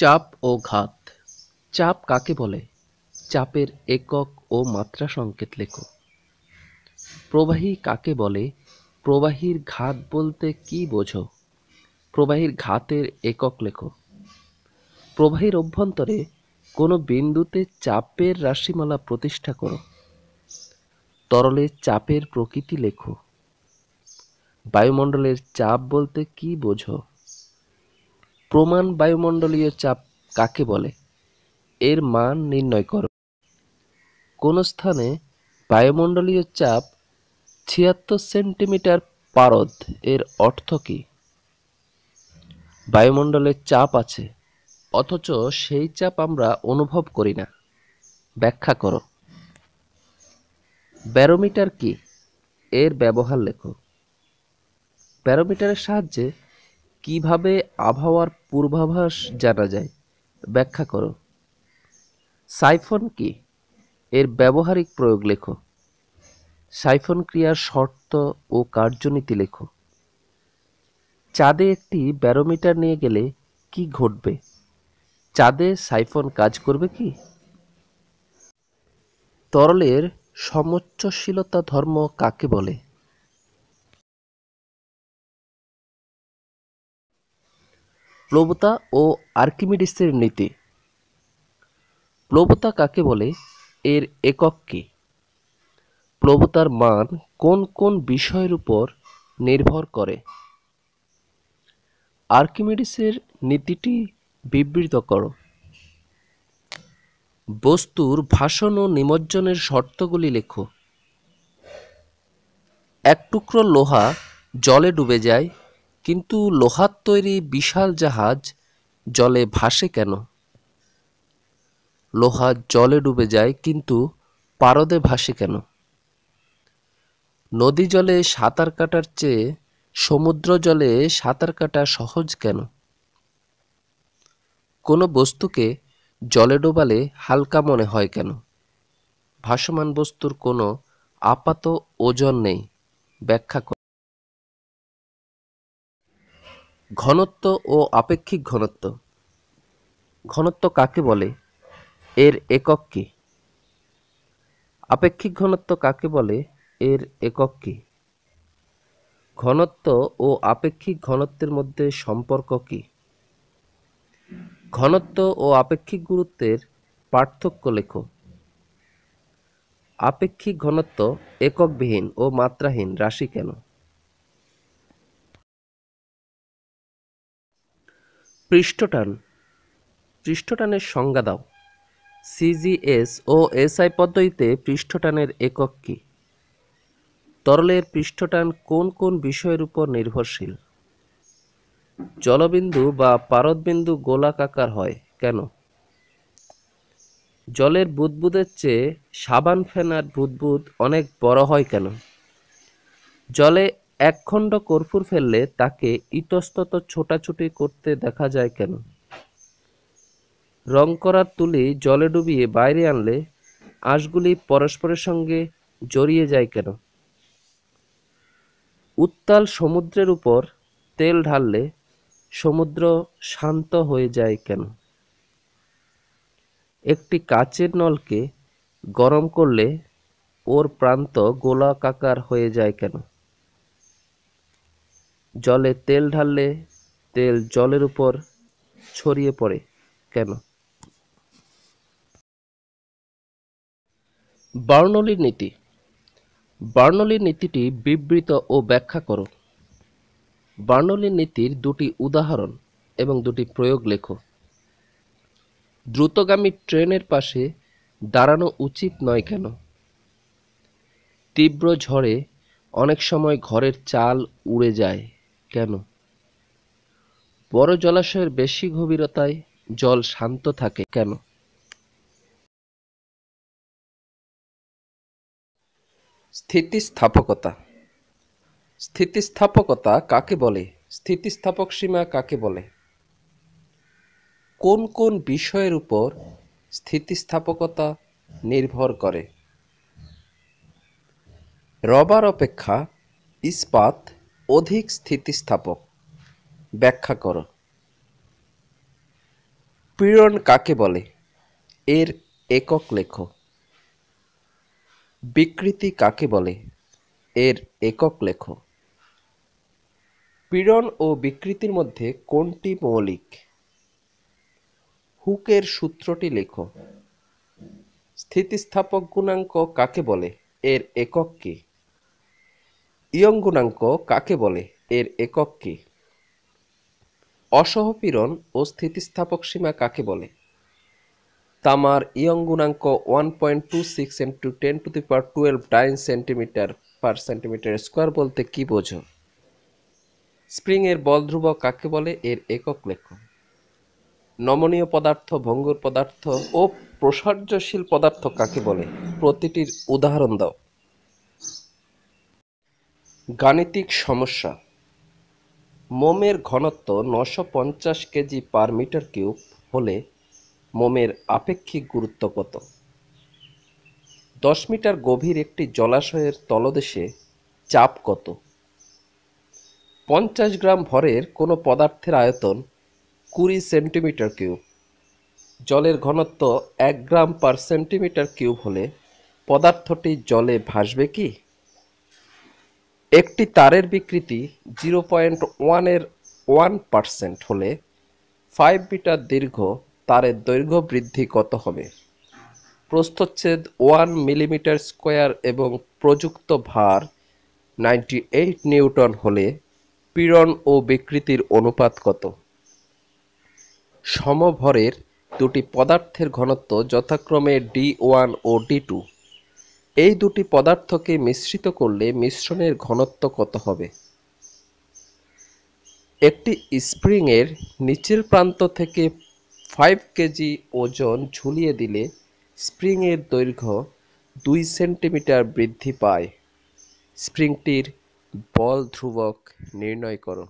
চাপ ও ঘাত চাপ কাকে বলে চাপের একক ও মাত্রা সংকেত লেখো প্রবাহী কাকে বলে প্রবাহীর ঘাত বলতে কি বোঝো প্রবাহীর ঘাতের একক লেখো প্রবাহীর অভ্যন্তরে কোনো বিন্দুতে চাপের রাশিমালা প্রতিষ্ঠা করো তরলে চাপের প্রকৃতি লেখো বায়ুমণ্ডলের চাপ বলতে কি বোঝো প্রমাণ বায়ুমণ্ডলীয় চাপ কাকে বলে এর মান নির্ণয় করো কোন স্থানে বায়ুমণ্ডলীয় চাপ ছিয়াত্তর সেন্টিমিটার পারদ এর অর্থ কি বায়ুমণ্ডলের চাপ আছে অথচ সেই চাপ আমরা অনুভব করি না ব্যাখ্যা করো ব্যারোমিটার কি এর ব্যবহার লেখো ব্যারোমিটারের সাহায্যে কিভাবে আবহাওয়ার পূর্বাভাস জানা যায় ব্যাখ্যা করো সাইফন কি এর ব্যবহারিক প্রয়োগ লেখো সাইফন ক্রিয়ার শর্ত ও কার্যনীতি লেখো চাঁদে একটি ব্যারোমিটার নিয়ে গেলে কি ঘটবে চাঁদে সাইফন কাজ করবে কি তরলের সমচ্চশীলতা ধর্ম কাকে বলে প্লবতা ও আর্কিমিডিসের নীতি প্লবতা কাকে বলে এর একক কী প্লবতার মান কোন কোন বিষয়ের উপর নির্ভর করে আর্কিমিডিসের নীতিটি বিবৃত করো বস্তুর ভাষণ ও নিমজ্জনের শর্তগুলি লেখো এক টুকরো লোহা জলে ডুবে যায় কিন্তু লোহার তৈরি বিশাল জাহাজ জলে ভাসে কেন লোহা জলে ডুবে যায় কিন্তু পারদে ভাসে কেন নদী জলে সাঁতার কাটার চেয়ে সমুদ্র জলে সাঁতার কাটা সহজ কেন কোনো বস্তুকে জলে ডোবালে হালকা মনে হয় কেন ভাসমান বস্তুর কোনো আপাত ওজন নেই ব্যাখ্যা ঘনত্ব ও আপেক্ষিক ঘনত্ব ঘনত্ব কাকে বলে এর একক কি আপেক্ষিক ঘনত্ব কাকে বলে এর একক কি ঘনত্ব ও আপেক্ষিক ঘনত্বের মধ্যে সম্পর্ক কি ঘনত্ব ও আপেক্ষিক গুরুত্বের পার্থক্য লেখো আপেক্ষিক ঘনত্ব এককবিহীন ও মাত্রাহীন রাশি কেন পৃষ্ঠটান পৃষ্ঠটানের সংজ্ঞা দাও সিজিএস ও এসআই পদ্ধতিতে পৃষ্ঠটানের একক কী তরলের পৃষ্ঠটান কোন কোন বিষয়ের উপর নির্ভরশীল জলবিন্দু বা পারদবিন্দু গোলাকাকার হয় কেন জলের বুদবুদের চেয়ে সাবান ফেনার বুদবুদ অনেক বড় হয় কেন জলে একখণ্ড কর্পূর ফেললে তাকে ইতস্তত ছোটাছুটি করতে দেখা যায় কেন রং করার তুলি জলে ডুবিয়ে বাইরে আনলে আঁশগুলি পরস্পরের সঙ্গে জড়িয়ে যায় কেন উত্তাল সমুদ্রের উপর তেল ঢাললে সমুদ্র শান্ত হয়ে যায় কেন একটি কাচের নলকে গরম করলে ওর প্রান্ত গোলাকাকার হয়ে যায় কেন জলে তেল ঢাললে তেল জলের উপর ছড়িয়ে পড়ে কেন বার্নলির নীতি বার্নলির নীতিটি বিবৃত ও ব্যাখ্যা করো বার্নলির নীতির দুটি উদাহরণ এবং দুটি প্রয়োগ লেখো দ্রুতগামী ট্রেনের পাশে দাঁড়ানো উচিত নয় কেন তীব্র ঝড়ে অনেক সময় ঘরের চাল উড়ে যায় কেন বড় জলাশয়ের বেশি গভীরতায় জল শান্ত থাকে কেন স্থিতিস্থাপকতা স্থিতিস্থাপকতা কাকে বলে স্থিতিস্থাপক সীমা কাকে বলে কোন কোন বিষয়ের উপর স্থিতিস্থাপকতা নির্ভর করে রবার অপেক্ষা ইস্পাত অধিক স্থিতিস্থাপক ব্যাখ্যা করো পীড়ন কাকে বলে এর একক লেখ বিকৃতি কাকে বলে এর একক লেখ পীড়ন ও বিকৃতির মধ্যে কোনটি মৌলিক হুকের সূত্রটি লেখো স্থিতিস্থাপক গুণাঙ্ক কাকে বলে এর একক কী ইয়ং গুণাঙ্ক কাকে বলে এর একক কি অসহপীড়ন ও স্থিতিস্থাপক সীমা কাকে বলে তামার ইয়ং গুণাঙ্ক one point two six into ten to the power twelve dyne centimetre per centimetre square বলতে কি বোঝো স্প্রিংয়ের বল ধ্রুব কাকে বলে এর একক লেখ নমনীয় পদার্থ ভঙ্গুর পদার্থ ও প্রসার্যশীল পদার্থ কাকে বলে প্রতিটির উদাহরণ দাও গাণিতিক সমস্যা মোমের ঘনত্ব নশো পঞ্চাশ কেজি পার মিটার কিউব হলে মোমের আপেক্ষিক গুরুত্ব কত দশ মিটার গভীর একটি জলাশয়ের তলদেশে চাপ কত পঞ্চাশ গ্রাম ভরের কোনো পদার্থের আয়তন কুড়ি সেন্টিমিটার কিউব জলের ঘনত্ব এক গ্রাম পার সেন্টিমিটার কিউব হলে পদার্থটি জলে ভাসবে কি একটি তারের বিকৃতি জিরো পয়েন্ট ওয়ানের ওয়ান পার্সেন্ট হলে ফাইভ মিটার দীর্ঘ তারের দৈর্ঘ্য বৃদ্ধি কত হবে প্রস্থচ্ছেদ ওয়ান মিলিমিটার স্কোয়ার এবং প্রযুক্ত ভার নাইনটি এইট নিউটন হলে পীড়ন ও বিকৃতির অনুপাত কত সমভরের দুটি পদার্থের ঘনত্ব যথাক্রমে ডি ওয়ান ও ডি টু এই দুটি পদার্থকে মিশ্রিত করলে মিশ্রণের ঘনত্ব কত হবে একটি স্প্রিংয়ের নিচের প্রান্ত থেকে ফাইভ কেজি ওজন ঝুলিয়ে দিলে স্প্রিংয়ের দৈর্ঘ্য দুই সেন্টিমিটার বৃদ্ধি পায় স্প্রিংটির বল ধ্রুবক নির্ণয় করো